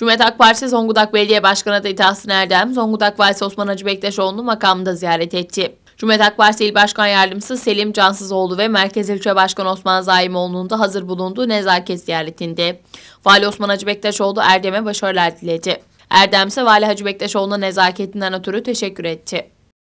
Cumhuriyet Halk Partisi Zonguldak Belediye Başkanı adayı Tahsin Erdem, Zonguldak Valisi Osman Hacı Bektaşoğlu'nu makamında ziyaret etti. Cumhuriyet Halk Partisi İl Başkan Yardımcısı Selim Cansızoğlu ve Merkez İlçe Başkanı Osman Zaimoğlu'nun da hazır bulunduğu nezaket ziyaretinde. Vali Osman Hacı Bektaşoğlu Erdem'e başarılar diledi. Erdem ise Vali Hacı Bektaşoğlu'na nezaketinden ötürü teşekkür etti.